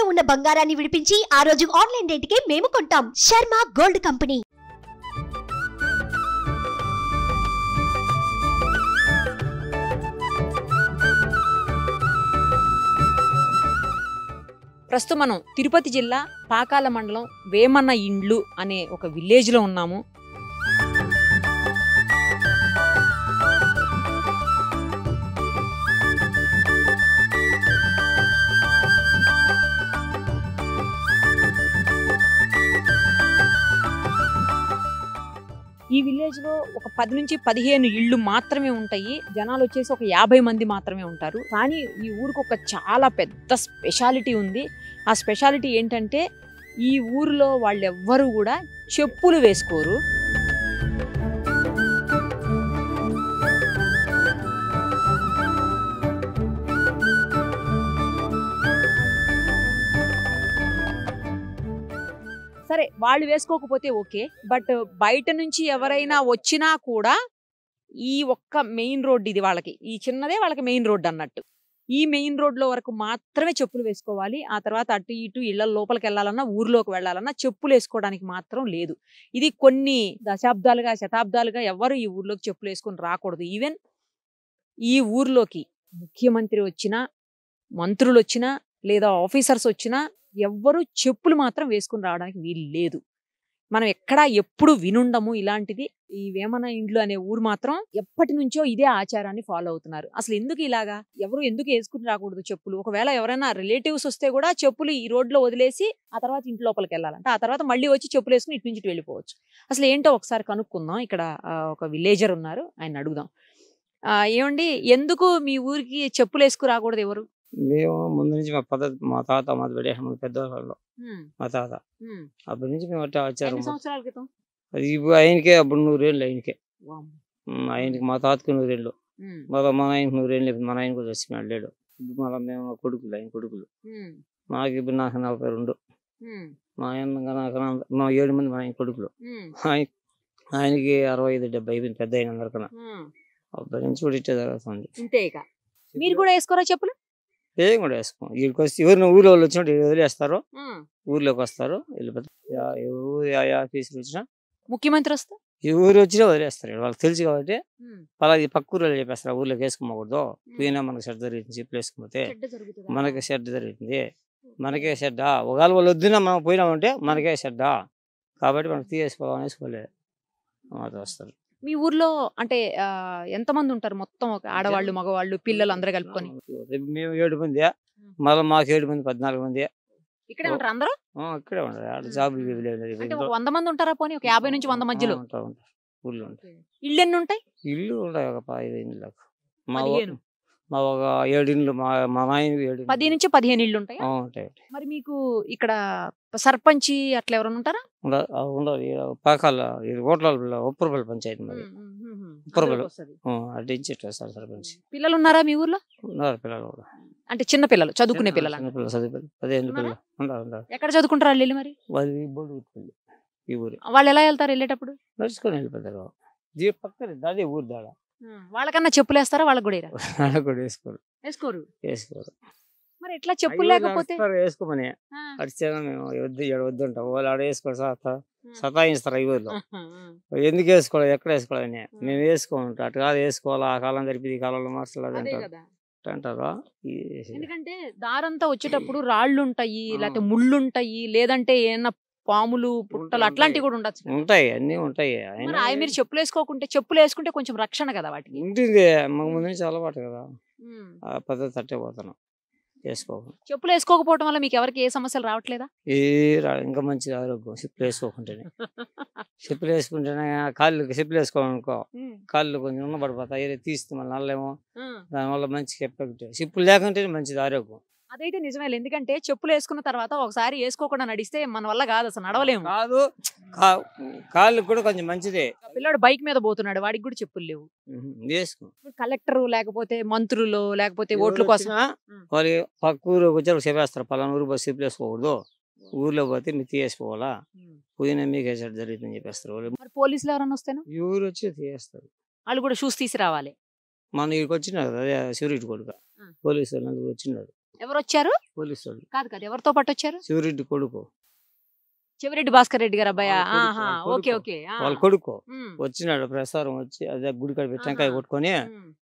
తాకట్టులో ఉన్న బంగారాన్ని విడిపించి ఆ రోజు ఆన్లైన్ రేటుకే మేము కొంటాం శర్మ గోల్డ్ కంపెనీ ప్రస్తుతం మనం తిరుపతి జిల్లా పాకాల మండలం వేమన్న ఇండ్లు అనే ఒక విలేజ్లో ఉన్నాము ఈ విలేజ్లో ఒక పది నుంచి పదిహేను ఇళ్ళు మాత్రమే ఉంటాయి జనాలు వచ్చేసి ఒక యాభై మంది మాత్రమే ఉంటారు కానీ ఈ ఊరికి ఒక చాలా పెద్ద స్పెషాలిటీ ఉంది ఆ స్పెషాలిటీ ఏంటంటే ఈ ఊరిలో వాళ్ళెవ్వరూ కూడా చెప్పులు వేసుకోరు సరే వాళ్ళు వేసుకోకపోతే ఓకే బట్ బయట నుంచి ఎవరైనా వచ్చినా కూడా ఈ ఒక్క మెయిన్ రోడ్ ఇది వాళ్ళకి ఈ చిన్నదే వాళ్ళకి మెయిన్ రోడ్డు అన్నట్టు ఈ మెయిన్ రోడ్లో వరకు మాత్రమే చెప్పులు వేసుకోవాలి ఆ తర్వాత అటు ఇటు ఇళ్ల లోపలికి వెళ్ళాలన్నా ఊర్లోకి వెళ్ళాలన్నా చెప్పులు వేసుకోవడానికి మాత్రం లేదు ఇది కొన్ని దశాబ్దాలుగా శతాబ్దాలుగా ఎవరు ఈ ఊర్లోకి చెప్పులు వేసుకొని రాకూడదు ఈవెన్ ఈ ఊర్లోకి ముఖ్యమంత్రి వచ్చినా మంత్రులు వచ్చినా లేదా ఆఫీసర్స్ వచ్చినా ఎవ్వరూ చెప్పులు మాత్రం వేసుకుని రావడానికి వీలు లేదు మనం ఎక్కడా ఎప్పుడు వినుండము ఇలాంటిది ఈ వేమన ఇండ్లు అనే ఊరు మాత్రం ఎప్పటి నుంచో ఇదే ఆచారాన్ని ఫాలో అవుతున్నారు అసలు ఎందుకు ఇలాగా ఎవరు ఎందుకు వేసుకుని రాకూడదు చెప్పులు ఒకవేళ ఎవరైనా రిలేటివ్స్ వస్తే కూడా చెప్పులు ఈ రోడ్లో వదిలేసి ఆ తర్వాత ఇంటి లోపలికి వెళ్ళాలంటే ఆ తర్వాత మళ్ళీ వచ్చి చెప్పులు వేసుకుని ఇటు నుంచి వెళ్ళిపోవచ్చు అసలు ఏంటో ఒకసారి కనుక్కుందాం ఇక్కడ ఒక విలేజర్ ఉన్నారు ఆయన అడుగుదాం ఏమండి ఎందుకు మీ ఊరికి చెప్పులు వేసుకురాకూడదు ఎవరు మేము ముందు నుంచి మా పద్ధతి మా తాత మాది పెట్టేసాం పెద్ద పెద్దవాళ్ళు మా తాత అప్పటి నుంచి మేము అట్లా వచ్చారు ఇప్పుడు ఆయనకే అప్పుడు నూరేళ్ళు ఆయనకే ఆయనకి మా తాతకి నూరేళ్ళు మా మా ఆయనకి నూరేళ్ళు లేదు మా ఆయన కూడా వచ్చి లేడు ఇప్పుడు మళ్ళీ మేము కొడుకులు ఆయన కొడుకులు మాకు ఇప్పుడు నాకు నలభై రెండు మా ఆయన మా ఏడు మంది మా ఆయన కొడుకులు ఆయన ఆయనకి అరవై ఐదు డెబ్బై అయిపోయింది పెద్ద అయిన అందరికన్నా అప్పటి నుంచి కూడా ఇచ్చే జరుగుతుంది మీరు కూడా వేసుకోరా చెప్పులు ఏం కూడా వేసుకోం వీడికి వస్తే ఎవరిని ఊర్లో వాళ్ళు వచ్చినట్టు వదిలేస్తారు ఊర్లోకి వస్తారు వెళ్ళిపోతారు వచ్చినా ముఖ్యమంత్రి వస్తారు ఈ ఊరు వచ్చినా వదిలేస్తారు వాళ్ళకి తెలుసు కాబట్టి అలాగే పక్క ఊర్లో చెప్పేస్తారు ఊర్లోకి వేసుకోకూడదు పోయినా మనకు శ్రద్ధ జరుగుతుంది చెప్పి వేసుకుపోతే మనకి శ్రద్ధ జరుగుతుంది మనకే శ్రద్ధ ఒకవేళ వాళ్ళు వద్దునా మనం పోయినామంటే మనకే శ్రద్ధ కాబట్టి మనకు తీసేసుకోవాలని వేసుకోలేదు మాతో వస్తారు మీ ఊర్లో అంటే ఎంతమంది ఉంటారు మొత్తం ఒక ఆడవాళ్ళు మగవాళ్ళు పిల్లలు అందరూ కలుపుకొని మేము ఏడు మంది మళ్ళీ మాకు ఏడు మంది పద్నాలుగు మంది ఇక్కడే ఉంటారు అందరూ ఇక్కడే ఉంటారు జాబ్ వంద మంది ఉంటారా పోనీ ఒక యాభై నుంచి వంద మధ్యలో ఉంటారు ఊళ్ళో ఇల్లు ఎన్ని ఉంటాయి ఇల్లు ఉంటాయి ఒక పదిహేను మా మా ఒక ఏడిండ్లు మా మా నాయన ఏడు పది నుంచి పదిహేను ఇళ్ళు ఉంటాయి ఉంటాయి మరి మీకు ఇక్కడ సర్పంచి అట్లా ఎవరైనా ఉంటారా ఉండదు ఈడ పాకాల ఇది ఓట్ల ఉప్పరపల్లి పంచాయతీ మరి ఉప్పరపల్లి అటు నుంచి ఇట్లా సార్ సర్పంచ్ పిల్లలు ఉన్నారా మీ ఊర్లో ఉన్నారు పిల్లలు కూడా అంటే చిన్న పిల్లలు చదువుకునే పిల్లలు చిన్న పిల్లలు చదివే పిల్లలు పదిహేను పిల్లలు ఉండాలి ఉండాలి ఎక్కడ చదువుకుంటారు వాళ్ళు వెళ్ళి మరి వాళ్ళు ఈ బోర్డు ఉట్టుకుంది ఈ ఊరు వాళ్ళు ఎలా వెళ్తారు వెళ్ళేటప్పుడు నడుచుకొని వెళ్ళిపోతారు దీని పక్కన అదే ఊరు దాడా వాళ్ళకన్నా చెప్పులు వేస్తారా వాళ్ళకి కూడా వాళ్ళకి కూడా వేసుకోరు వేసుకోరు వేసుకోరు మరి ఇట్లా చెప్పులు లేకపోతే వేసుకోమని అడిచేనా మేము వద్దు ఇక్కడ వద్దు ఉంటాం వాళ్ళు ఆడ వేసుకోరు సతాయిస్తారు ఈ ఊర్లో ఎందుకు వేసుకోవాలి ఎక్కడ వేసుకోవాలని మేము వేసుకోమంటాం అటు కాదు వేసుకోవాలా ఆ కాలం జరిపి ఈ కాలంలో మార్చలేదు అంటారు ఎందుకంటే దారంతా వచ్చేటప్పుడు రాళ్ళు ఉంటాయి లేకపోతే ముళ్ళు ఉంటాయి లేదంటే ఏమన్నా పాములు పుట్టలు అట్లాంటివి కూడా ఉండొచ్చు ఉంటాయి అన్ని ఉంటాయి అవి మీరు చెప్పులు వేసుకోకుంటే చెప్పులు వేసుకుంటే కొంచెం రక్షణ కదా వాటికి ఉంటుంది మాకు ముందు నుంచి అలవాటు కదా పెద్ద పద్ధతి తట్టే పోతున్నాం వేసుకోకుండా చెప్పులు వేసుకోకపోవడం వల్ల మీకు ఎవరికి ఏ సమస్యలు రావట్లేదా ఏ రా ఇంకా మంచి ఆరోగ్యం చెప్పులు వేసుకోకుంటేనే చెప్పులు వేసుకుంటేనే కాళ్ళు చెప్పులు వేసుకోవాలనుకో కాళ్ళు కొంచెం ఉన్న పడిపోతాయి తీస్తే మళ్ళీ నల్లేమో దానివల్ల మంచి ఎఫెక్ట్ చెప్పులు లేకుంటేనే మంచిది ఆరోగ్యం అదైతే నిజమే ఎందుకంటే చెప్పులు వేసుకున్న తర్వాత ఒకసారి వేసుకోకుండా నడిస్తే మన వల్ల కాదు అసలు నడవలేము కాదు కాళ్ళు కూడా కొంచెం మంచిదే పిల్లడు బైక్ మీద పోతున్నాడు వాడికి కూడా చెప్పులు లేవు కలెక్టర్ లేకపోతే మంత్రులు లేకపోతే ఓట్ల కోసం పక్క ఊరు వచ్చారు చెప్పేస్తారు పలానా ఊరు బస్సు చెప్పులు వేసుకోకూడదు ఊర్లో పోతే మీరు తీసుకోవాలా పుదీనా మీకు వేసాడు జరుగుతుందని చెప్పేస్తారు వాళ్ళు పోలీసులు ఎవరైనా వస్తేనా ఊరు వచ్చి తీసేస్తారు వాళ్ళు కూడా షూస్ తీసి రావాలి మన ఇక్కడికి వచ్చినారు అదే సూరిటీ కొడుక పోలీసు వాళ్ళు వచ్చినారు ఎవరు వచ్చారు పోలీసు వాళ్ళు కాదు కాదు ఎవరితో పాటు వచ్చారు శివరెడ్డి కొడుకు చెవిరెడ్డి భాస్కర్ రెడ్డి గారు అబ్బాయా వాళ్ళ కొడుకు. ఓకే ఓకే వచ్చినాడు ప్రసారం వచ్చి అదే గుడి కాడ పెట్టి కొట్టుకుని కొట్టుకొని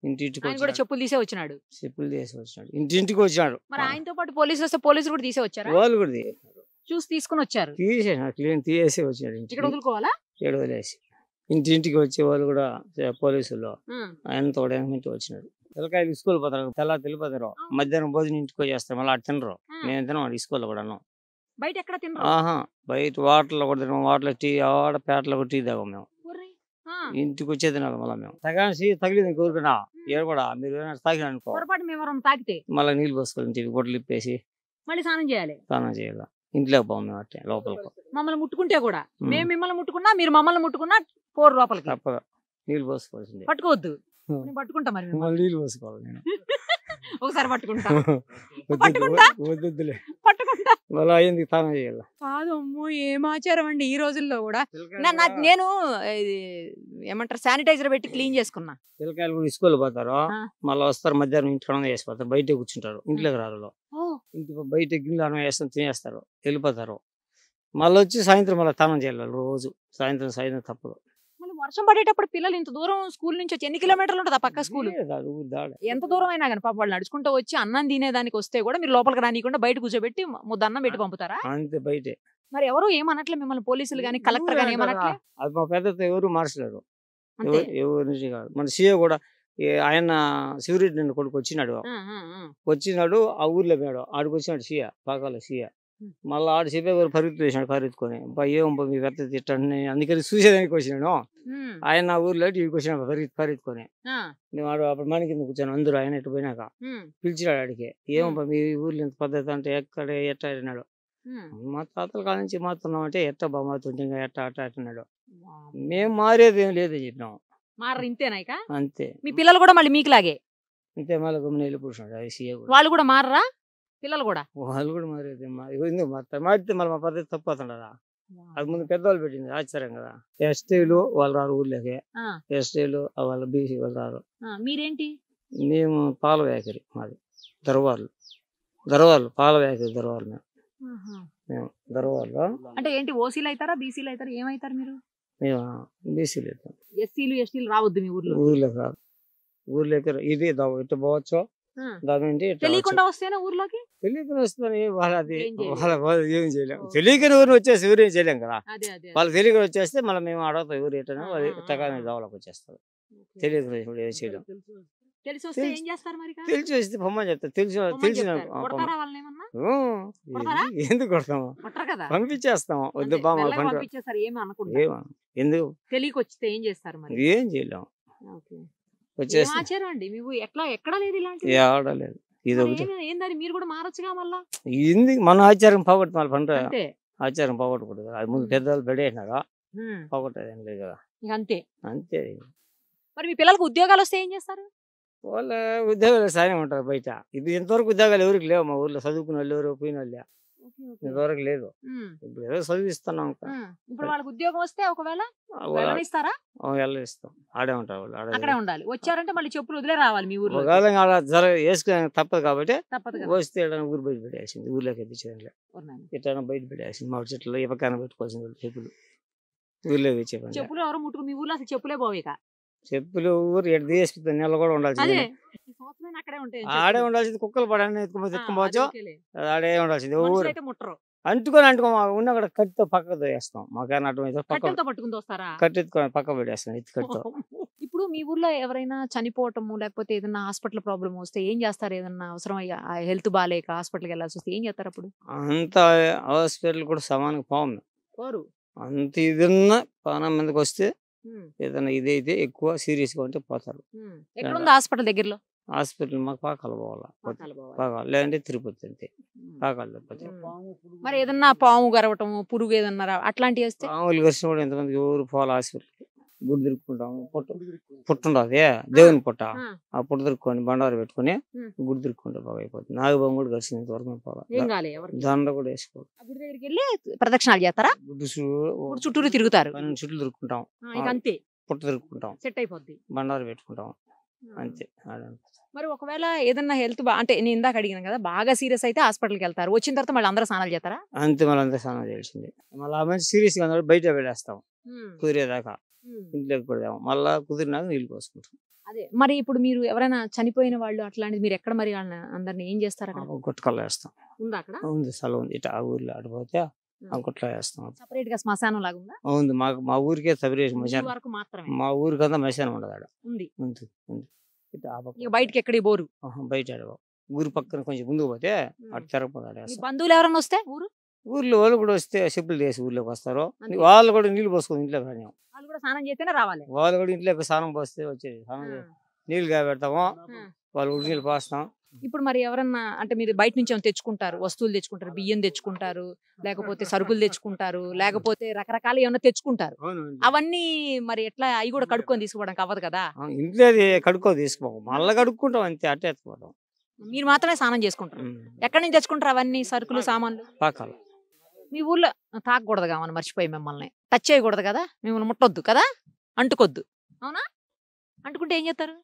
ఇంటికి కూడా చెప్పులు తీసే వచ్చినాడు చెప్పులు తీసే వచ్చినాడు ఇంటింటికి వచ్చినాడు మరి ఆయనతో పాటు పోలీసులు వస్తే పోలీసులు కూడా తీసే వచ్చారు వాళ్ళు కూడా చూసి తీసుకుని వచ్చారు తీసేసినాడు క్లీన్ తీసేసి వచ్చినాడు ఇక్కడ వదులుకోవాలా ఏడు వదిలేసి ఇంటింటికి వచ్చే వాళ్ళు కూడా పోలీసులు ఆయన ఆయనతో వచ్చినాడు పిల్లకాయలు స్కూల్ పోతారు తెల్లారి వెళ్ళిపోతారు మధ్యాహ్నం భోజనం ఇంటికి వచ్చేస్తారు మళ్ళీ అటు తినరు మేము తినం స్కూల్లో కూడాను బయట ఎక్కడ ఆహా బయట వాటర్లో కూడా తినం వాటర్ టీ ఆడ పేటలో కూడా టీ తాగం మేము ఇంటికి వచ్చే తినాలి మళ్ళీ మేము తగాసి తగిలింది కోరుకున్నా ఏడు కూడా మీరు తాగిన అనుకో మేము తాగితే మళ్ళీ నీళ్ళు పోసుకోవాలి ఇంటికి గుడ్డలు ఇప్పేసి మళ్ళీ స్నానం చేయాలి స్నానం చేయాలి ఇంట్లోకి పోవాలి మేము అట్టే లోపలికి మమ్మల్ని ముట్టుకుంటే కూడా మేము మిమ్మల్ని ముట్టుకున్నా మీరు మమ్మల్ని ముట్టుకున్నా పోరు లోపలికి తప్పదు నీళ్ళు పోసుకోవాల్సింది పట్టుకోవద్దు పోసుకోవాలి నేను చేయాలి అండి ఈ రోజుల్లో కూడా నాకు నేను ఏమంటారు శానిటైజర్ పెట్టి క్లీన్ చేసుకున్నా పిల్లకాయలు కూడా ఇసుకోలు పోతారు మళ్ళీ వస్తారు మధ్యాహ్నం ఇంట్లో వేసిపోతారు బయట కూర్చుంటారు ఇంట్లోకి రారు ఇంటి బయట గిన్నెలు అన్నం వేస్తాం తినేస్తారు వెళ్ళిపోతారు మళ్ళీ వచ్చి సాయంత్రం మళ్ళీ తానం చేయాలి రోజు సాయంత్రం సాయంత్రం తప్పదు వర్షం పడేటప్పుడు పిల్లలు ఇంత దూరం స్కూల్ నుంచి వచ్చి ఎన్ని కిలోమీటర్లు ఉంటుంది ఆ పక్క స్కూల్ ఎంత దూరం అయినా కానీ పాప వాళ్ళు నడుచుకుంటూ వచ్చి అన్నం తినేదానికి వస్తే కూడా మీరు లోపలికి రానికుండా బయట కూర్చోబెట్టి ముద్ద అన్నం పెట్టి పంపుతారా అంతే బయట మరి ఎవరు ఏమనట్లే మిమ్మల్ని పోలీసులు కానీ కలెక్టర్ కానీ అది మా ఎవరు మార్చలేరు ఎవరి నుంచి కాదు మన సీఏ కూడా ఆయన శివరెడ్డి కొడుకు వచ్చినాడు వచ్చినాడు ఆ ఊర్లో పోయాడు ఆడికి వచ్చినాడు సీఏ పాకాల సీఏ మళ్ళీ ఆడు చెప్పేవారు పరిగెత్తు వేసాడు పరిగెత్తుకొని ఏం మీ పెద్ద తిట్టండి అందుకని చూసేదానికి వచ్చినాను ఆయన నా ఊర్లో ఇవి వచ్చిన పరిగెత్తు పరిగెత్తుకొని మేము ఆడు అప్పుడు మన కింద కూర్చొని అందరూ ఆయన ఎటు పోయినాక పిలిచినాడు ఆడికి ఏం మీ ఊర్లో ఇంత పద్ధతి అంటే ఎక్కడ ఎట్ట అడినాడు మా తాతల కాడ నుంచి మారుతున్నాం అంటే ఎట్ట బా మారుతుంటే ఇంకా ఎట్ట అట్ట అన్నాడు మేము మారేది ఏం లేదు చెప్పినాం అంతే మీ పిల్లలు కూడా మళ్ళీ మీకు లాగే అంతే మళ్ళీ గమని పురుషుడు వాళ్ళు కూడా మారరా పిల్లలు కూడా వాళ్ళు కూడా మారేది మారితే మళ్ళీ మా పద్ధతి తప్పు అవుతుండదా అది ముందు పెద్దవాళ్ళు పెట్టింది ఆశ్చర్యం కదా ఎస్టీలు వాళ్ళు రారు ఊర్లోకి ఎస్టీలు వాళ్ళ బీసీ వాళ్ళు రారు మీరేంటి మేము పాల వ్యాకరి మాది దర్వార్లు దర్వార్లు పాల వ్యాకరి దర్వార్లు మేము మేము దర్వార్లు అంటే ఏంటి ఓసీలు అవుతారా బీసీలు అవుతారా ఏమవుతారు మీరు మేము బీసీలు అవుతాం ఎస్సీలు ఎస్టీలు రావద్దు మీ ఊర్లో ఊర్లోకి రాదు ఊర్లోకి ఇది ఇటు పోవచ్చు దాని తెలియకుండా వస్తేనే ఊర్లోకి తెలియకుండా వస్తుంది అది వాళ్ళ ఏం చేయలేం తెలియకని ఊరిని వచ్చేసి ఊరేం చేయలేం కదా వాళ్ళు తెలియకని వచ్చేస్తే మళ్ళీ మేము అడగతాం ఊరు ఎట్టనో వాళ్ళు వచ్చేస్తారు తెలియకుండా ఏం చేయలేం తెలిసి వస్తే ఏం చేస్తారు తెలిసి తెలిసి ఎందుకు కొడతాము పంపించేస్తాము వద్దు బామ్మ ఎందుకు తెలియకొచ్చితే ఏం చేస్తారు ఏం చేయలేము ఆడలేదు ఇది ఏందని మీరు కూడా మారొచ్చుగా మన ఆచారం పోగొట్టు మళ్ళీ పండు ఆచారం పోగొట్టకూడదు అది ముందు పెద్దలు పెడేసినారా పోగొట్టదు లేదు కదా అంతే అంతే మరి మీ పిల్లలకు ఉద్యోగాలు వస్తే ఏం చేస్తారు వాళ్ళ ఉద్యోగాలు సాయం ఉంటారు బయట ఇది ఇంతవరకు ఉద్యోగాలు ఎవరికి లేవు మా ఊర్లో చదువుకున్న వాళ్ళు ఎవరు పోయిన వాళ్ళు ఇదివరకు లేదు ఇప్పుడు ఏదో చదివిస్తున్నాం ఇప్పుడు వాళ్ళకి ఉద్యోగం వస్తే ఒకవేళ ఆడే ఉంటారు అక్కడే ఉండాలి వచ్చారంటే మళ్ళీ చెప్పులు వదిలే రావాలి మీ ఊర్లో వేసుకునే తప్పదు కాబట్టి వస్తే ఊరు బయట పెట్టేసింది ఊర్లోకి ఎత్తించేదండి ఇట్లా బయట పెట్టేసింది మా చెట్లు ఎవరికైనా పెట్టుకోవాల్సింది చెప్పులు ఊర్లోకి చెప్పులు ఎవరు ముట్టుకు మీ ఊర్లో అసలు చెప్పులే పోవేకా చెప్పులు ఊరు ఎడ్ తీసుకు నెల కూడా ఉండాల్సింది ఆడే ఉండాల్సింది కుక్కలు పడని ఎత్తుకోవచ్చు ఆడే ఉండాల్సింది ఊరు అంటుకొని అంటుకోమా ఉన్న కూడా కట్టితో పక్కతో వేస్తాం మాకైనా అటు కట్టెత్తుకొని పక్క పెట్టేస్తాం ఎత్తు కట్టితో ఇప్పుడు మీ ఊర్లో ఎవరైనా చనిపోవటము లేకపోతే ఏదైనా హాస్పిటల్ ప్రాబ్లం వస్తే ఏం చేస్తారు ఏదైనా అవసరం అయ్యా హెల్త్ బాగాలేక హాస్పిటల్కి వెళ్ళాల్సి వస్తే ఏం చేస్తారు అప్పుడు అంత హాస్పిటల్ కూడా సమానంగా పోము అంత ఇది ఉన్న పనం మందికి వస్తే ఏదైనా ఇదైతే ఎక్కువ సీరియస్ గా ఉంటే పోతారు హాస్పిటల్ దగ్గరలో హాస్పిటల్ మాకు పాకాలు పోవాలా పాకాల లేదంటే తిరుపతి అంతే పాకాలు తిరుపతి మరి ఏదన్నా పాము గరవటం పురుగు ఏదన్నా అట్లాంటివి వస్తే పాములు గరిచిన కూడా ఎంతమంది ఎవరు పోవాలి హాస్పిటల్ గుడి తిరుక్కుంటాము పుట్ట పుట్ట దేవుని పుట్ట ఆ పుట్ట తిరుక్కొని బండారు పెట్టుకుని గుడి తిరుక్కుంటే బాగా అయిపోతుంది నాగబాబు కూడా కలిసి ఇంతవరకు పోవాలి దండ కూడా వేసుకోవాలి గుడి దగ్గరికి వెళ్ళి ప్రదక్షిణాలు చేస్తారా గుడి చుట్టూరు తిరుగుతారు చుట్టూ తిరుక్కుంటాం అంతే పుట్ట తిరుక్కుంటాం సెట్ అయిపోద్ది బండారు పెట్టుకుంటాం అంతే మరి ఒకవేళ ఏదన్నా హెల్త్ అంటే నేను ఇందాక అడిగిన కదా బాగా సీరియస్ అయితే హాస్పిటల్కి వెళ్తారు వచ్చిన తర్వాత మళ్ళీ అందరూ స్నానాలు చేస్తారా అంతే మళ్ళీ అందరూ స్నానాలు చేసింది మళ్ళీ ఆమె సీరియస్గా బయట పెట్టేస్తాం కుదిరేదాకా ఇంట్లోకి పెడదాం మళ్ళీ కుదిరినాక నీళ్ళు పోసుకుంటాం అదే మరి ఇప్పుడు మీరు ఎవరైనా చనిపోయిన వాళ్ళు అట్లాంటిది మీరు ఎక్కడ మరి అందరిని ఏం చేస్తారా అక్కడ కొట్టుకల్లో వేస్తాం అక్కడ ఉంది స్థలం ఉంది ఇటు ఆ ఊర్లో ఆడిపోతే అంకుట్లో వేస్తాం ఉంది మాకు మా ఊరికే సపరేట్ మశానం మా ఊరికంతా ఉండదు ఆడ బయటకి ఎక్కడ బోరు బయట ఊరు ఊరి పక్కన కొంచెం ముందుకు పోతే అటు తిరగపోతాడు బంధువులు ఎవరన్నా వస్తే ఊరు ఊర్లో వాళ్ళు కూడా వస్తే సిబ్బులు చేసి ఊర్లోకి వస్తారు వాళ్ళు కూడా నీళ్ళు పోసుకొని ఇంట్లో రాని వాళ్ళు కూడా స్నానం చేస్తేనే రావాలి వాళ్ళు కూడా ఇంట్లో స్నానం పోస్తే వచ్చేది స్నానం నీళ్ళు కాబెడతాము వాళ్ళు ఉడి నీళ్ళు పోస్తాం ఇప్పుడు మరి ఎవరన్నా అంటే మీరు బయట నుంచి ఏమైనా తెచ్చుకుంటారు వస్తువులు తెచ్చుకుంటారు బియ్యం తెచ్చుకుంటారు లేకపోతే సరుకులు తెచ్చుకుంటారు లేకపోతే రకరకాలు ఏమైనా తెచ్చుకుంటారు అవన్నీ మరి ఎట్లా అవి కూడా కడుక్కొని తీసుకోవడానికి అవ్వదు కదా ఇంట్లో కడుక్కో తీసుకోవడం మళ్ళీ కడుక్కుంటాం అంతే అట్టే ఎత్తుకోవడం మీరు మాత్రమే స్నానం చేసుకుంటారు ఎక్కడి నుంచి తెచ్చుకుంటారు అవన్నీ సరుకులు సామాన్లు పాకాలు మీ ఊర్లో తాకూడదు కావాలి మర్చిపోయి మిమ్మల్ని టచ్ చేయకూడదు కదా మిమ్మల్ని ముట్టొద్దు కదా అంటుకొద్దు అవునా అంటుకుంటే ఏం చేస్తారు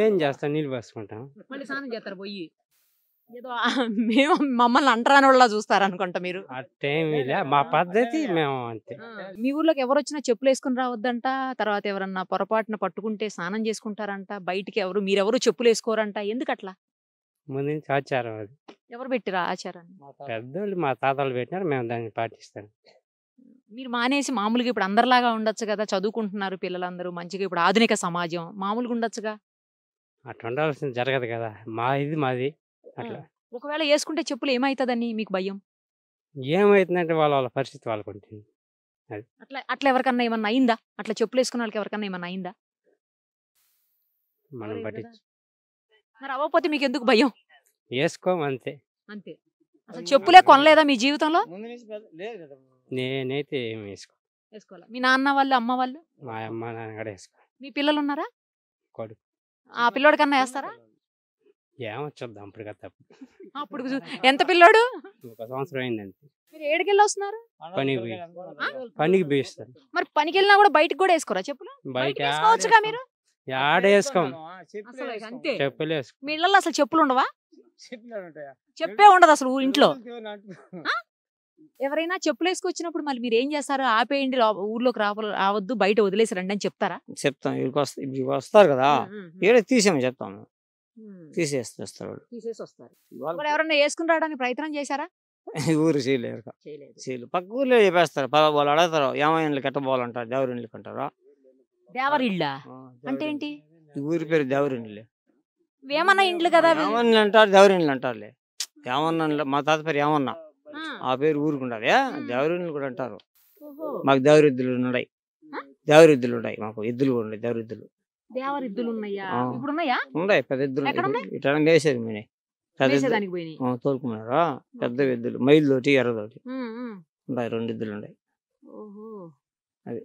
ఏం చేస్తాం నీళ్ళు పోసుకుంటాం మళ్ళీ స్నానం చేస్తారు పోయి ఏదో మేము మమ్మల్ని అంటరానోళ్ళ వాళ్ళ చూస్తారనుకుంటా మీరు మా పద్ధతి మేము అంతే మీ ఊర్లోకి ఎవరు వచ్చినా చెప్పులు వేసుకుని రావద్దంట తర్వాత ఎవరన్నా పొరపాటున పట్టుకుంటే స్నానం చేసుకుంటారంట బయటికి ఎవరు మీరెవరు చెప్పులు వేసుకోరంట ఎందుకు అట్లా ముందు నుంచి ఆచారం అది ఎవరు పెట్టిరా ఆచారాన్ని పెద్దోళ్ళు మా తాతలు పెట్టినారు మేము దాన్ని పాటిస్తాం మీరు మానేసి మామూలుగా ఇప్పుడు అందరిలాగా ఉండొచ్చు కదా చదువుకుంటున్నారు పిల్లలందరూ మంచిగా ఇప్పుడు ఆధునిక సమాజం మామూలుగా ఉండొచ్చుగా అట్లా ఉండాల్సింది జరగదు కదా మా ఇది మాది అట్లా ఒకవేళ వేసుకుంటే చెప్పులు ఏమవుతుందని మీకు భయం ఏమవుతుందంటే వాళ్ళ వాళ్ళ పరిస్థితి వాళ్ళకు ఉంటుంది అట్లా అట్లా ఎవరికన్నా ఏమన్నా అయిందా అట్లా చెప్పులు వేసుకున్న వాళ్ళకి ఎవరికన్నా ఏమన్నా అయిందా మనం పట్టించు మరి అవ్వకపోతే మీకు ఎందుకు భయం వేసుకోమంతే అంతే అసలు చెప్పులే కొనలేదా మీ జీవితంలో లేదు కదా నేనైతే ఏమి వేసుకో వేసుకోవాలి మీ నాన్న వాళ్ళు అమ్మ వాళ్ళు మా అమ్మ నాన్న కూడా వేసుకో మీ పిల్లలు ఉన్నారా కొడుకు ఆ పిల్లోడి కన్నా వేస్తారా ఏమో చూద్దాం అప్పుడు కదా అప్పుడు ఎంత పిల్లోడు ఒక సంవత్సరం అయిందండి మీరు ఏడికి వస్తున్నారు పనికి పోయిస్తారు మరి పనికి వెళ్ళినా కూడా బయటకు కూడా వేసుకోరా చెప్పులు బయట మీరు ఆడ చెప్పులు మీ ఇళ్ళల్లో అసలు చెప్పులు ఉండవా చెప్పే ఉండదు అసలు ఇంట్లో ఎవరైనా చెప్పులు వేసుకొచ్చినప్పుడు మళ్ళీ మీరు ఏం చేస్తారు ఆపేయండి ఊర్లోకి రావ రావద్దు బయట వదిలేసి రండి అని చెప్తారా చెప్తాం ఇక్కడికి వస్తారు కదా తీసేమో చెప్తాము తీసేసి వస్తారు తీసేసి ఎవరైనా వేసుకుని రావడానికి ప్రయత్నం చేశారా ఊరు చేయలేరు చేయలేదు పక్క ఊర్లో చెప్పేస్తారు వాళ్ళు అడగతారు ఏమైనా కట్టబోవాలంటారు ఇండ్లు కంటారా దేవరిళ్ళ అంటే ఏంటి ఊరి పేరు దేవరిండ్లే ఏమన్నా ఇండ్లు కదా ఏమన్నా అంటారు ఇండ్లు అంటారులే ఏమన్నా మా తాత పేరు ఏమన్నా ఆ పేరు ఊరుకుండాలి దేవరులు కూడా అంటారు మాకు దేవరిద్దులు ఉన్నాయి దేవరిద్దులు ఉన్నాయి మాకు ఎద్దులు కూడా ఉన్నాయి దేవరిద్దులు దేవరిద్దులు ఉన్నాయా ఉన్నాయి పెద్ద ఎద్దులు ఇట్లా వేసేది మీనే తోలుకున్నారా పెద్ద ఎద్దులు మైలుతోటి ఎర్రతోటి ఉన్నాయి రెండు ఎద్దులు ఉన్నాయి అది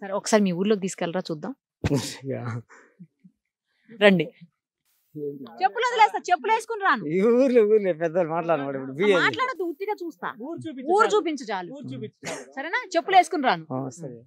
సరే ఒకసారి మీ ఊర్లోకి తీసుకెళ్ళరా చూద్దాం రండి చెప్పులు వదిలేస్తా చెప్పులు వేసుకుని రాను ఊర్లో ఊర్లే పెద్దలు మాట్లాడు ఇప్పుడు మాట్లాడద్దు ఉత్తిగా చూస్తా ఊరు చూపించు చాలు సరేనా చెప్పులు వేసుకుని రాను సరే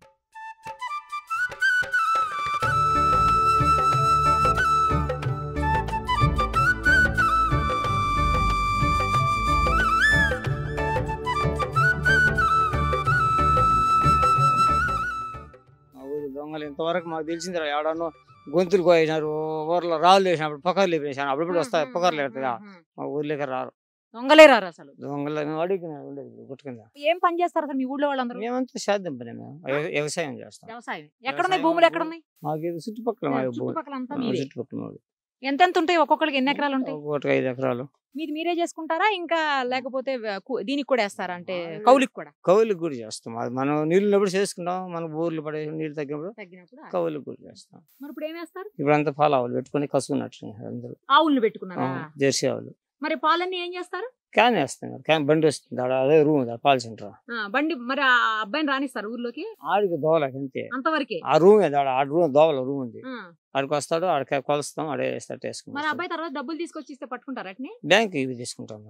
దొంగలు ఇంతవరకు మాకు తెలిసిందిరా ఎవడనో గొంతులు కోసినారు ఊర్లో రాళ్ళు వేసినప్పుడు పొకర్లు వేసినారు అప్పుడప్పుడు వస్తాయి పొకర్లు ఎడతాయి మా ఊర్లోకి రారు దొంగలే రారు అసలు దొంగలు మేము ఏం పని చేస్తారు అసలు మీ ఊళ్ళో వాళ్ళందరూ మేమంతా సేద్యం పని వ్యవసాయం చేస్తాం వ్యవసాయం ఎక్కడ ఉన్నాయి భూములు ఎక్కడ ఉన్నాయి మాకు చుట్టుపక్కల చుట్టుపక్కల చుట్టుపక్కల ఎంతెంత ఉంటాయి ఒక్కొక్కరికి ఎన్ని ఎకరాలు ఉంటాయి ఐదు ఎకరాలు మీది మీరే చేసుకుంటారా ఇంకా లేకపోతే దీనికి కూడా వేస్తారా అంటే కౌలికి కూడా కౌలికి కూడా చేస్తాం అది మనం నీళ్ళున్నప్పుడు చేసుకుంటాం మన బోర్లు పడే నీళ్ళు తగ్గినప్పుడు తగ్గినప్పుడు కౌలికి కూడా చేస్తాం మరి ఇప్పుడు ఏం వేస్తారు ఇప్పుడు అంతా పాల ఆవులు పెట్టుకుని కసుకున్నట్టు అందరూ ఆవులు పెట్టుకున్నారు జెర్సీ ఆవులు మరి పాలన్నీ ఏం చేస్తారు క్యాన్ వేస్తున్నారు క్యాన్ బండి వస్తుంది అదే రూమ్ పాల సెంటర్ బండి మరి ఆ అబ్బాయిని రానిస్తారు ఊర్లోకి ఆడికి దోవలకి అంతే అంతవరకు ఆ రూమ్ ఆ రూమ్ దోవల రూమ్ ఉంది ఆడికి వస్తాడు ఆడ కొలుస్తాం ఆడే స్టార్ట్ చేసుకుంటాం మరి అబ్బాయి తర్వాత డబ్బులు తీసుకొచ్చి ఇస్తే పట్టుకుంటారు అట్ని బ్యాంక్ ఇవి తీసుకుంటాం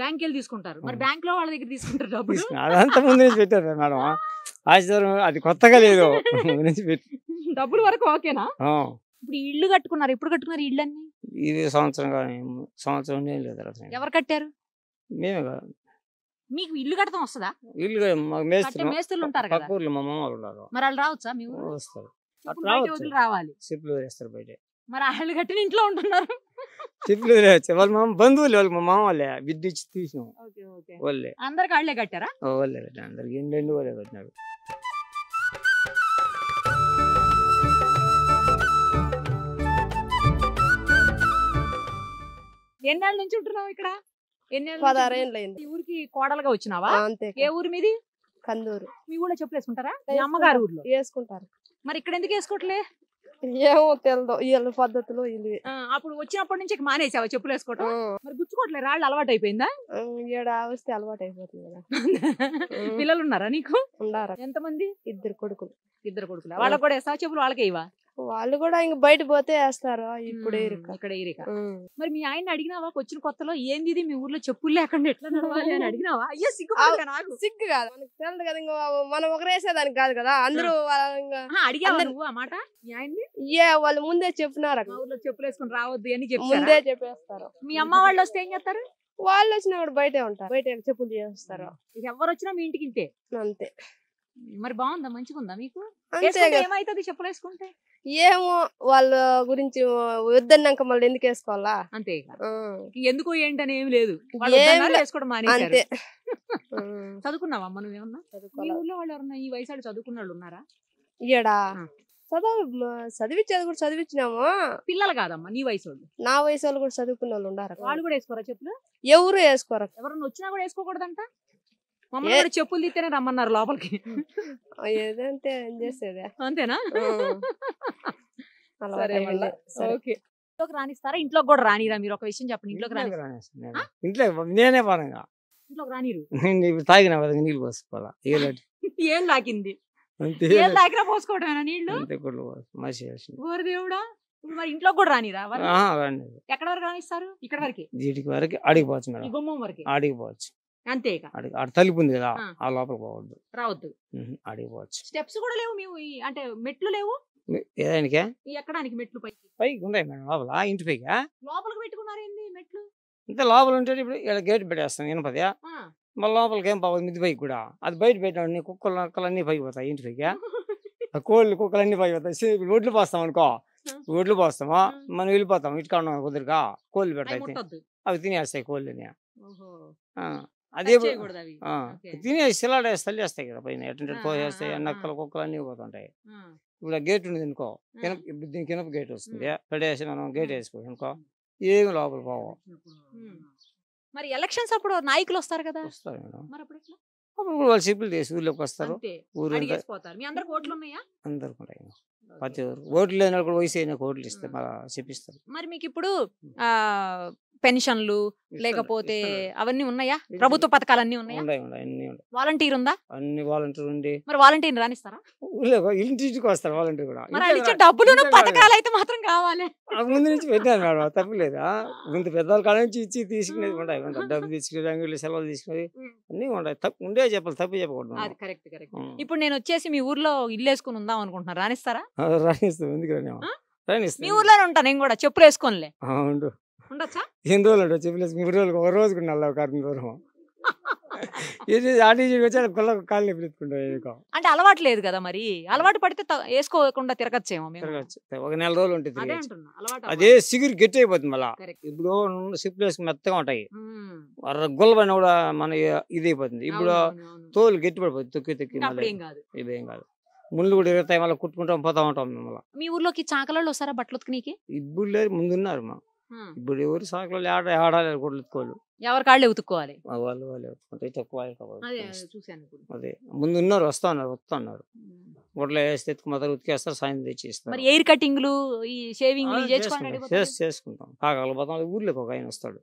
బ్యాంక్ వెళ్ళి తీసుకుంటారు మరి బ్యాంక్ లో వాళ్ళ దగ్గర తీసుకుంటారు డబ్బులు అదంతా ముందు నుంచి పెట్టారు మేడం ఆశ్చర్యం అది కొత్తగా లేదు డబ్బులు వరకు ఓకేనా ఇప్పుడు ఇల్లు కట్టుకున్నారు ఇప్పుడు కట్టుకున్నారు ఇళ్ళన్నీ ఇది సంవత్సరం కానీ సంవత్సరం లేదు ఎవరు కట్టారు మేమే కాదు మీకు ఇల్లు కట్టడం వస్తుందా ఇల్లు మేస్త్రి మేస్త్రులు ఉంటారు కదా ఊర్లో మా మామూలు ఉన్నారు మరి వాళ్ళు రావచ్చా మీ వస్తారు రావాలి చెప్పులు వేస్తారు బయట మరి వాళ్ళు కట్టిన ఇంట్లో ఉంటున్నారు చెప్పులు వేయచ్చు వాళ్ళ మా బంధువులు వాళ్ళు మా మామ వాళ్ళే విద్యుత్ తీసినాం వాళ్ళే అందరికి వాళ్ళే కట్టారా వాళ్ళే కట్టారు అందరికి ఏం రెండు వాళ్ళే కట్టినారు ఎన్నేళ్ళ నుంచి ఉంటున్నావు ఇక్కడ ఊరికి కోడలుగా వచ్చినావా అంతే ఏ ఊరు మీది కందూరు మీ ఊళ్ళో చెప్పులు వేసుకుంటారా మీ అమ్మగారు ఊర్లో వేసుకుంటారు మరి ఇక్కడ ఎందుకు వేసుకోవట్లే ఏమో తెలదు పద్ధతులు ఇది అప్పుడు వచ్చినప్పటి నుంచి మానేసావా చెప్పులు వేసుకోవటం మరి గుచ్చుకోవట్లే రాళ్ళు అలవాటు అయిపోయిందా ఏడు వస్తే అలవాటు అయిపోతుంది కదా పిల్లలు ఉన్నారా నీకు ఉండారా ఎంతమంది ఇద్దరు కొడుకులు ఇద్దరు కొడుకులు వాళ్ళకి కూడా వేస్తావా చెప్పులు వాళ్ళకి ఇవా వాళ్ళు కూడా ఇంక బయట పోతే వేస్తారు ఇప్పుడు ఇక్కడ మరి మీ ఆయన అడిగినావా వచ్చిన కొత్తలో ఏంది ఇది మీ ఊర్లో చెప్పులు లేకుండా ఎట్లా నడవాలి అని అడిగినావా అయ్యో సిగ్గు నాకు సిగ్గు కాదు మనకు తెలియదు కదా ఇంకా మనం ఒకరేసేదానికి కాదు కదా అందరూ అడిగా నువ్వు ఏ వాళ్ళు ముందే చెప్పినారు ఊర్లో చెప్పులు వేసుకుని రావద్దు అని చెప్పి ముందే చెప్పేస్తారు మీ అమ్మ వాళ్ళు వస్తే ఏం చేస్తారు వాళ్ళు వచ్చిన కూడా బయటే ఉంటారు బయట చెప్పులు చేస్తారు ఎవరు వచ్చినా మీ ఇంటికి ఇంతే అంతే మరి బాగుందా మంచిగుందా మీకు ఏమైతుంది చెప్పులు వేసుకుంటే ఏమో వాళ్ళ గురించి వద్దన్నాక మళ్ళీ ఎందుకు వేసుకోవాలా అంతే ఎందుకు ఏంటని ఏమి లేదు అంతే చదువుకున్నావా మనం ఏమన్నా ఊళ్ళో వాళ్ళు ఎవరన్నా ఈ వయసు చదువుకున్న వాళ్ళు ఉన్నారా ఇయడా చదువు చదివించేది కూడా చదివించినాము పిల్లలు కాదమ్మా నీ వయసు వాళ్ళు నా వయసు వాళ్ళు కూడా చదువుకున్న వాళ్ళు ఉన్నారు వాళ్ళు కూడా వేసుకోరా చెప్పులు ఎవరు వేసుకోరా ఎవరన్నా వచ్చినా కూడా వేసుకోకూడదంట మమ్మల్ని చెప్పులు తీస్తేనే రమ్మన్నారు లోపలికి ఏదంటే ఏం చేసేదే అంతేనా సరే మళ్ళా ఇంట్లోకి రానిస్తారా ఇంట్లోకి కూడా రానిరా మీరు ఒక విషయం చెప్పండి ఇంట్లోకి రాని ఇంట్లో నేనే పరంగా ఇంట్లోకి రానిరు తాగిన నీళ్ళు పోసుకోవాలా ఏం తాకింది ఏం తాకినా పోసుకోవడమేనా నీళ్ళు ఓరి దేవుడా మరి ఇంట్లో కూడా రానిరా ఎక్కడ వరకు రానిస్తారు ఇక్కడ వరకు వీటికి వరకు అడిగిపోవచ్చు మేడం గుమ్మం అడిగిపోవచ్చు అంతేగా తలుపు ఉంది కదా ఆ లోపల పోవద్దు రావద్దు అడిగిపోవచ్చు స్టెప్స్ కూడా లేవు మేము అంటే మెట్లు లేవు ఎక్కడానికి మెట్లు పైకి పైకి ఉన్నాయి మేడం లోపల ఇంటి పైకి లోపలికి పెట్టుకున్నారు ఏంది మెట్లు ఇంత లోపల ఉంటే ఇప్పుడు ఇక్కడ గేట్ పెట్టేస్తాను ఇనపదే మళ్ళీ లోపలికి ఏం పోవద్దు మిద్ది పైకి కూడా అది బయట పెట్టాడు కుక్కలు కుక్కలన్నీ పైకి పోతాయి ఇంటి పైకి కోళ్ళు కుక్కలన్నీ పైకి పోతాయి రోడ్లు పోస్తాం అనుకో రోడ్లు పోస్తామా మనం వెళ్ళిపోతాం ఇటుక కుదురుగా కోళ్ళు పెడతాయి అవి తినేస్తాయి కోళ్ళని అదే తినే తల్లి వేస్తాయి కదా పైన ఎటు పోసేస్తాయి నక్కలు కుక్కలు అన్నీ పోతుంటాయి ఇప్పుడు ఆ గేట్ ఉంది అనుకో దీని కినప గేట్ వస్తుంది పడేసి మనం గేట్ వేసుకో అనుకో ఏమి లోపల పోవం మరి ఎలక్షన్స్ అప్పుడు నాయకులు వస్తారు కదా వస్తారు మేడం అప్పుడు వాళ్ళు సిబ్బులు చేసి ఊళ్ళోకి వస్తారు ఊరు అందరికి ఉంటాయి ప్రతి ఓట్లు లేని కూడా వయసు అయినా ఓట్లు ఇస్తే మరి మీకు ఇప్పుడు పెన్షన్లు లేకపోతే అవన్నీ ఉన్నాయా ప్రభుత్వ పథకాలు అన్ని వాలంటీర్ ఉందా అన్ని వాలంటీర్ ఉంది మరి వాలంటీర్ రానిస్తారా ఇంటికి వస్తారు వాలంటీర్ కూడా మరి డబ్బులు పథకాలు అయితే మాత్రం కావాలి ముందు నుంచి పెట్టాను మేడం తప్పలేదా ముందు పెద్దవాళ్ళ కాడ నుంచి ఇచ్చి తీసుకునేది ఉంటాయి డబ్బు తీసుకునేది సెలవులు తీసుకునేది అన్ని ఉంటాయి ఉండే చెప్పాలి తప్పు చెప్పకూడదు ఇప్పుడు నేను వచ్చేసి మీ ఊర్లో ఇల్లు వేసుకుని ఉందాం అనుకుంటున్నాను రాణిస్తారా రాణిస్తాను ఎందుకు రాని మీ ఊర్లోనే ఉంటాను నేను కూడా చెప్పులు వేసుకోనిలే ఉండొచ్చా ఎన్ని రోజులు ఉండొచ్చు ప్లస్ మూడు రోజులు ఒక రోజుకు ఉండాలి ఒక అరవై దూరం అంటే అలవాటు లేదు కదా మరి అలవాటు పడితే వేసుకోకుండా తిరగచ్చేమో తిరగచ్చు ఒక నెల రోజులు ఉంటుంది అదే సిగురు గట్టి అయిపోతుంది మళ్ళా ఇప్పుడు సిప్లేస్ మెత్తగా ఉంటాయి గుల్లబని కూడా మన ఇది అయిపోతుంది ఇప్పుడు తోలు గట్టి పడిపోతుంది తొక్కి తొక్కి ఇదేం కాదు ముళ్ళు కూడా ఇరుగుతాయి మళ్ళీ కుట్టుకుంటాం పోతా ఉంటాం మళ్ళీ మీ ఊర్లోకి చాకలలో వస్తారా బట్టలు ఉతికి ఇప్పుడు లేదు ముందున్నారు మా ఇప్పుడు ఎవరు సాకులు ఆడ ఆడాలి కొట్టుకోవాలి ఎవరికి కాళ్ళు ఉతుక్కోవాలి వాళ్ళు వాళ్ళు ఉతుక్కుంటే తక్కువ అదే ముందు ఉన్నారు వస్తున్నారు వస్తున్నారు గుడ్లు వేస్తే ఎత్తుకుమాతారు ఉతికేస్తారు సాయం తెచ్చి ఇస్తారు మరి ఎయిర్ కటింగ్లు ఈ షేవింగ్ చేసుకుంటాం కాకపోతే ఊర్లోకి ఒక ఆయన వస్తాడు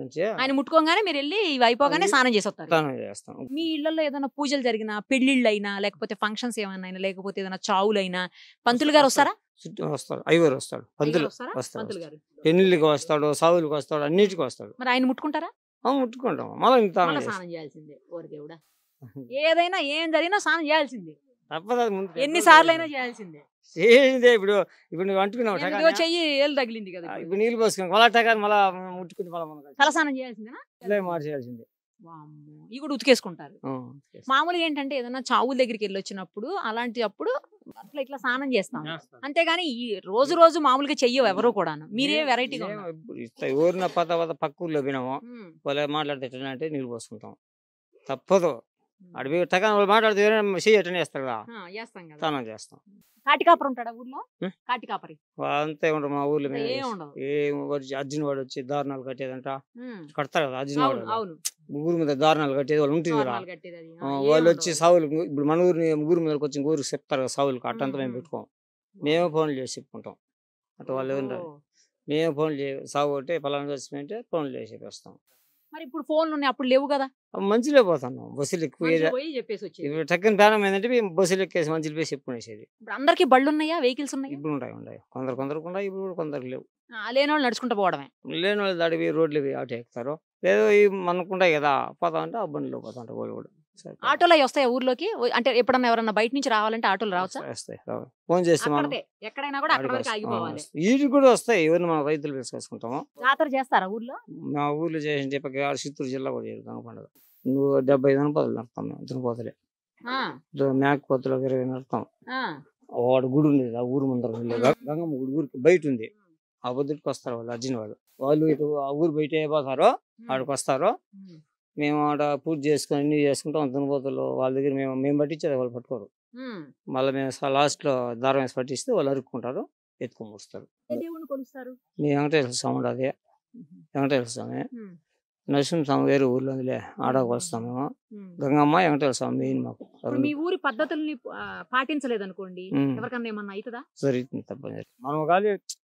నుంచి ఆయన ముట్టుకోగానే మీరు వెళ్ళి ఇవి అయిపోగానే స్నానం చేసి వస్తారు స్నానం చేస్తాం మీ ఇళ్లలో ఏదైనా పూజలు జరిగినా పెళ్లిళ్ళు అయినా లేకపోతే ఫంక్షన్స్ ఏమైనా లేకపోతే ఏదైనా చావులైనా పంతులు గారు వస్తారా వస్తాడు అయ్యగారు వస్తాడు పంతులు వస్తాడు పెళ్లికి వస్తాడు సావులకు వస్తాడు అన్నిటికి వస్తాడు మరి ఆయన ముట్టుకుంటారా ముట్టుకుంటాం మళ్ళీ స్నానం చేయాల్సిందే ఏదైనా ఏం జరిగినా స్నానం చేయాల్సిందే తప్పదు ఎన్ని సార్లు అయినా చేయాల్సిందే సేదే ఇప్పుడు ఇప్పుడు నువ్వు అంటుకున్నావు చెయ్యి తగిలింది కదా ఇప్పుడు నీళ్ళు పోసుకుని మళ్ళా టకాని మళ్ళా ముట్టుకుంటే మళ్ళా మాట చేయాల్సిందే ఇవి కూడా ఉతికేసుకుంటారు మామూలుగా ఏంటంటే ఏదైనా చావుల దగ్గరికి వెళ్ళి వచ్చినప్పుడు అలాంటి అప్పుడు అట్లా ఇట్లా స్నానం చేస్తాం అంతేగాని ఈ రోజు రోజు మామూలుగా చెయ్యవు ఎవరు కూడా మీరే వెరైటీగా ఊరిన పక్క ఊర్లో వినము వాళ్ళ మాట్లాడితే అంటే నీళ్ళు పోసుకుంటాం తప్పదు అడవి టకాన్ మాట్లాడితే సీ అటెండ్ చేస్తారు కదా చేస్తాం చేస్తాం ఊర్లో కాటికాపరి అంతే ఉండరు మా ఊర్లో అర్జున్ వాడు వచ్చి దారుణాలు కట్టేదంట కడతారు కదా అర్జున్ వాడు ముగ్గురు మీద దారుణాలు కట్టేది వాళ్ళు ఉంటుంది వాళ్ళు వచ్చి సావులు ఇప్పుడు మన ఊరిని ముగ్గురు మీదకి వచ్చి ఊరికి చెప్తారు కదా సావులు కట్టంతా మేము పెట్టుకోం మేమే ఫోన్లు చేసి చెప్పుకుంటాం అటు వాళ్ళు ఎవరు మేమే ఫోన్లు సాగు ఒకటి ఫలానా వచ్చిందంటే ఫోన్లు చేసి చెప్పేస్తాం మరి ఇప్పుడు ఫోన్లు ఉన్నాయి అప్పుడు లేవు కదా మంచిలో పోతాను బస్సులు ఎక్కువ పోయి చెప్పేసి వచ్చేది ఇప్పుడు ఏంటంటే బస్సులు ఎక్కేసి మంచి చెప్పుకునేసేది ఇప్పుడు అందరికీ బళ్ళు ఉన్నాయా వెహికల్స్ ఉన్నాయి ఇప్పుడు ఉంటాయి ఉన్నాయి కొందరు కొందరు ఉన్నాయి ఇప్పుడు కొందరు లేవు లేని వాళ్ళు నడుచుకుంటూ పోవడమే లేని వాళ్ళు దాడివి రోడ్లు అటు ఎక్కుతారు లేదు ఇవి మనకుంటాయి కదా పోతా అంటే ఆ బండ్లు పోతా కూడా ఆటోలో వస్తాయి ఊర్లోకి అంటే ఎప్పుడన్నా ఎవరన్నా బయట నుంచి రావాలంటే ఆటోలు రావచ్చా ఫోన్ చేసి ఎక్కడైనా కూడా వీటికి కూడా వస్తాయి ఎవరిని మనం రైతులు తీసుకొచ్చుకుంటాము జాతర చేస్తారా ఊర్లో మా ఊర్లో చేసిన చెప్పి చిత్తూరు జిల్లా కూడా జరుగుతాం పండుగ నువ్వు డెబ్బై దినపదలు నడతాం మేము తిరుపతిలే మేక పొత్తులు ఇరవై నడుపుతాం వాడు గుడి ఉండేది ఆ ఊరు ముందర గంగమ్మ గుడి ఊరికి బయట ఉంది ఆ పొద్దుటికి వస్తారు వాళ్ళు అర్జున్ వాళ్ళు వాళ్ళు ఇటు ఆ ఊరు బయట ఏ పోతారో ఆడికి వస్తారో మేము ఆడ పూజ చేసుకుని అన్ని చేసుకుంటాం దున్నపోతులు వాళ్ళ దగ్గర మేము మేము పట్టించారు వాళ్ళు పట్టుకోరు మళ్ళీ మేము లాస్ట్లో దారం వేసి పట్టిస్తే వాళ్ళు అరుక్కుంటారు ఎత్తుకొని ముడుస్తారు మీ వెంకటేశ్వర స్వామి అదే వెంకటేశ్వర స్వామి నరసింహ స్వామి వేరే ఊర్లో ఉందిలే ఆడకు వస్తాం మేము గంగమ్మ వెంకటేశ్వర స్వామి మెయిన్ మాకు మీ ఊరి పద్ధతుల్ని పాటించలేదు అనుకోండి ఎవరికన్నా ఏమన్నా అవుతుందా జరుగుతుంది తప్పని మనం కాదు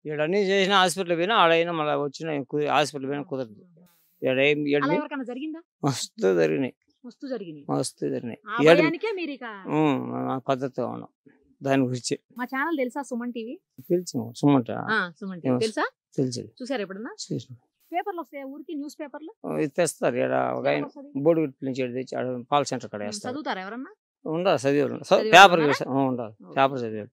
ఇక్కడ అన్ని చేసిన హాస్పిటల్ పోయినా ఆడైనా మళ్ళీ వచ్చిన హాస్పిటల్ పోయినా కుదరదు జరిగిందా మస్తు జరిగినాయి మస్తు జరిగినాయి పద్ధతిగా ఉన్నాం దాని గురించి మా ఛానల్ తెలుసా సుమన్ టీవీ సుమన్ తెలుసా తెలిసి చూసారు ఎప్పుడన్నా పేపర్లు వస్తాయి ఊరికి న్యూస్ పేపర్లు తెస్తారు ఇక్కడ ఒక ఆయన బోర్డు నుంచి తెచ్చి సెంటర్ కాడ వేస్తారు చదువుతారా ఎవరన్నా ఉండదు చదివారు పేపర్ ఉన్నారా? పేపర్ చదివారు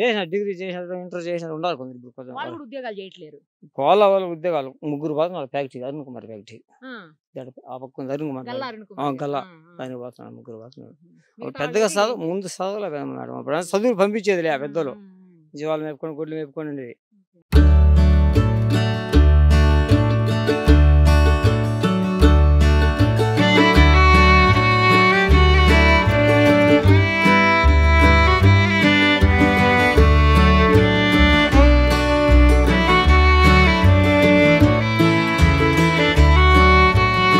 చేసిన డిగ్రీ చేసిన ఇంటర్ చేసిన ఉండాలి కొందరు ఇప్పుడు వాళ్ళు కొంచెం ఉద్యోగాలు చేయట్లేరు కోళ్ళ వాళ్ళ ఉద్యోగాలు ముగ్గురు పోతాం ఫ్యాక్టరీ అరుణ్ కుమార్ ఫ్యాక్టరీ ఆ, పక్క ఉంది అరుణ్ కుమార్ గల్లా ఫ్యాక్టరీ. పోతున్నాడు ముగ్గురు పోతున్నాడు పెద్దగా వాళ్ళకి- చదువు ముందు చదవలే మేడం చదువులు పంపించేదిలే ఆ పెద్దలు జీవాలు మేపుకొని గుడ్లు మేపుకొని ఉండేది